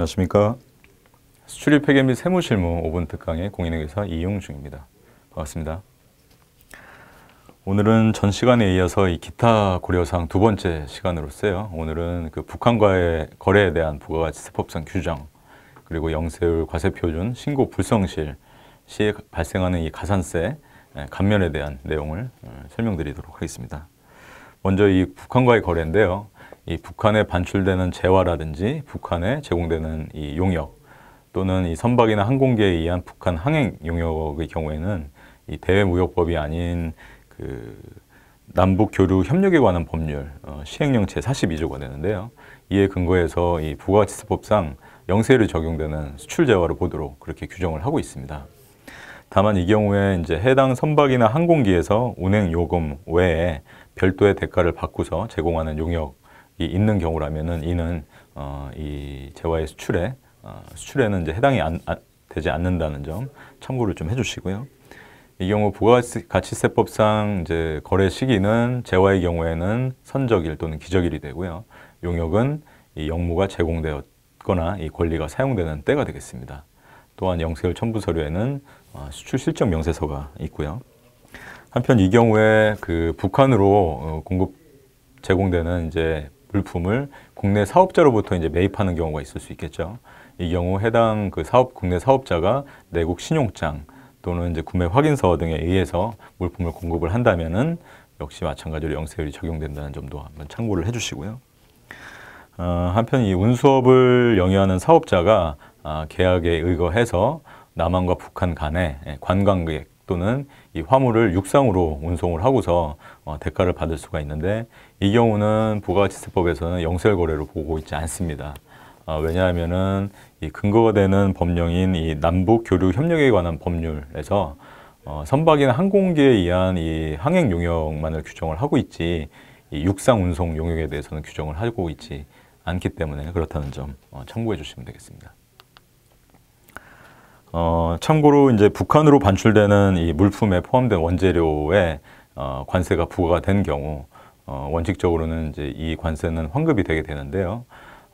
안녕하십니까. 수출입 회계 및 세무실무 5분 특강의 공인회계사 이용중입니다. 반갑습니다. 오늘은 전 시간에 이어서 이 기타 고려사두 번째 시간으로서요. 오늘은 그 북한과의 거래에 대한 부가가치세법상 규정 그리고 영세율 과세표준 신고 불성실 시에 발생하는 이 가산세 예, 감면에 대한 내용을 어, 설명드리도록 하겠습니다. 먼저 이 북한과의 거래인데요. 이 북한에 반출되는 재화라든지 북한에 제공되는 이 용역 또는 이 선박이나 항공기에 의한 북한 항행 용역의 경우에는 이 대외무역법이 아닌 그 남북 교류 협력에 관한 법률 어, 시행령 제 42조가 되는데요. 이에 근거해서 이 부가가치세법상 영세율이 적용되는 수출 재화로 보도록 그렇게 규정을 하고 있습니다. 다만 이 경우에 이제 해당 선박이나 항공기에서 운행 요금 외에 별도의 대가를 받고서 제공하는 용역 있는 경우라면은 이는 어, 이 재화의 수출에 어, 수출에는 이제 해당이 안, 아, 되지 않는다는 점 참고를 좀 해주시고요. 이 경우 부가가치세법상 이제 거래 시기는 재화의 경우에는 선적일 또는 기적일이 되고요. 용역은 이 영무가 제공되었거나 이 권리가 사용되는 때가 되겠습니다. 또한 영세율 첨부 서류에는 어, 수출 실적 명세서가 있고요. 한편 이 경우에 그 북한으로 어, 공급 제공되는 이제 물품을 국내 사업자로부터 이제 매입하는 경우가 있을 수 있겠죠. 이 경우 해당 그 사업 국내 사업자가 내국 신용장 또는 이제 구매 확인서 등에 의해서 물품을 공급을 한다면은 역시 마찬가지로 영세율이 적용된다는 점도 한번 참고를 해주시고요. 어, 한편 이 운수업을 영위하는 사업자가 아, 계약에 의거해서 남한과 북한 간의 예, 관광객 또는 이 화물을 육상으로 운송을 하고서 어, 대가를 받을 수가 있는데 이 경우는 부가가치세법에서는 영설 거래로 보고 있지 않습니다. 어, 왜냐하면은 이 근거가 되는 법령인 이 남북 교류 협력에 관한 법률에서 어, 선박이나 항공기에 의한 이 항행 용역만을 규정을 하고 있지 이 육상 운송 용역에 대해서는 규정을 하고 있지 않기 때문에 그렇다는 점 어, 참고해 주시면 되겠습니다. 어, 참고로 이제 북한으로 반출되는 이 물품에 포함된 원재료에 어, 관세가 부과가 된 경우 어, 원칙적으로는 이제 이 관세는 환급이 되게 되는데요.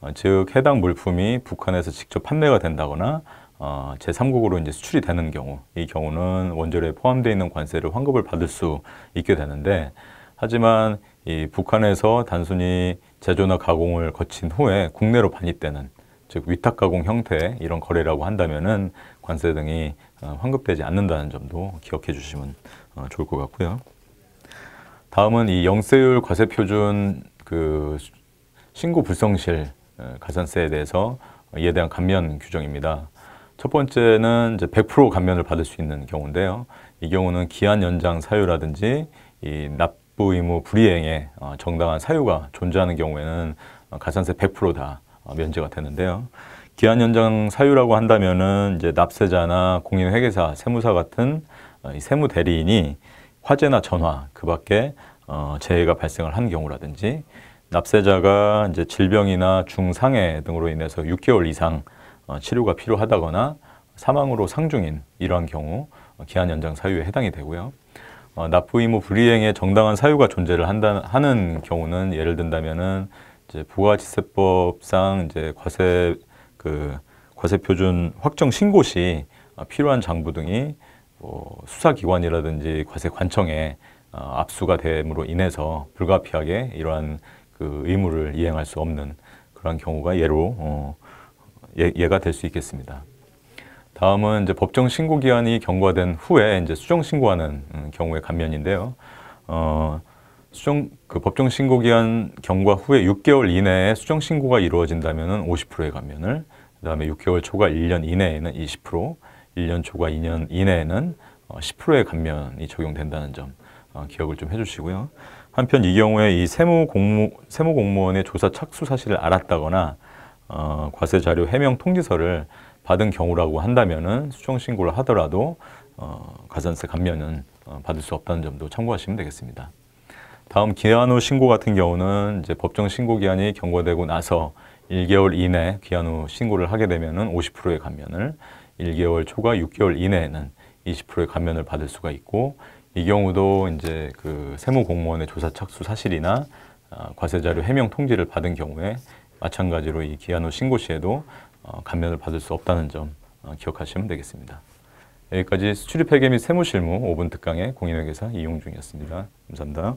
어, 즉 해당 물품이 북한에서 직접 판매가 된다거나 어, 제3국으로 이제 수출이 되는 경우 이 경우는 원재료에 포함되어 있는 관세를 환급을 받을 수 있게 되는데 하지만 이 북한에서 단순히 제조나 가공을 거친 후에 국내로 반입되는 즉 위탁 가공 형태 이런 거래라고 한다면은 관세 등이 어, 환급되지 않는다는 점도 기억해 주시면 어, 좋을 것 같고요. 다음은 이 영세율 과세 표준 그 신고 불성실 어, 가산세에 대해서 이에 대한 감면 규정입니다. 첫 번째는 이제 100% 감면을 받을 수 있는 경우인데요. 이 경우는 기한 연장 사유라든지 이 납부 의무 불이행에 정당한 사유가 존재하는 경우에는 가산세 100%다 면제가 되는데요. 기한 연장 사유라고 한다면은 이제 납세자나 공인회계사, 세무사 같은 어, 세무 대리인이 화재나 전화 그밖에 어, 재해가 발생을 한 경우라든지 납세자가 이제 질병이나 중상해 등으로 인해서 6개월 이상 어, 치료가 필요하다거나 사망으로 상중인 이러한 경우 어, 기한 연장 사유에 해당이 되고요. 어, 납부 의무 불이행에 정당한 사유가 존재를 한다 하는 경우는 예를 든다면은 이제 부가지세법상 이제 과세 그 과세 표준 확정 신고 시 어, 필요한 장부 등이 뭐 수사기관이라든지 과세관청에 어, 압수가 됨으로 인해서 불가피하게 이러한 그 의무를 이행할 수 없는 그런 경우가 예로 어, 예, 가될 수 있겠습니다. 다음은 이제 법정 신고 기한이 경과된 후에 이제 수정 신고하는 음, 경우의 감면인데요. 어, 수정 그 법정 신고 기한 경과 후에 6개월 이내에 수정 신고가 이루어진다면은 50%의 감면을 그 다음에 6개월 초과 1년 이내에는 20%, 1년 초과 2년 이내에는 10%의 어, 감면이 적용된다는 점 어, 기억을 좀 해주시고요. 한편 이 경우에 이 세무 공무 세무 공무원의 조사 착수 사실을 알았다거나 어, 과세 자료 해명 통지서를 받은 경우라고 한다면은 수정 신고를 하더라도 어, 가산세 감면은 어, 받을 수 없다는 점도 참고하시면 되겠습니다. 다음 기한 후 신고 같은 경우는 이제 법정 신고 기한이 경과되고 나서 1개월 이내 귀환 후 신고를 하게 되면 50%의 감면을 1개월 초과 6개월 이내에는 20%의 감면을 받을 수가 있고 이 경우도 이제 그 세무 공무원의 조사 착수 사실이나 어, 과세자료 해명 통지를 받은 경우에 마찬가지로 이 기한 후 신고 시에도 어, 감면을 받을 수 없다는 점 어, 기억하시면 되겠습니다. 여기까지 수출입회계 및 세무실무 5분 특강의 공인회계사 이용중이었습니다. 감사합니다.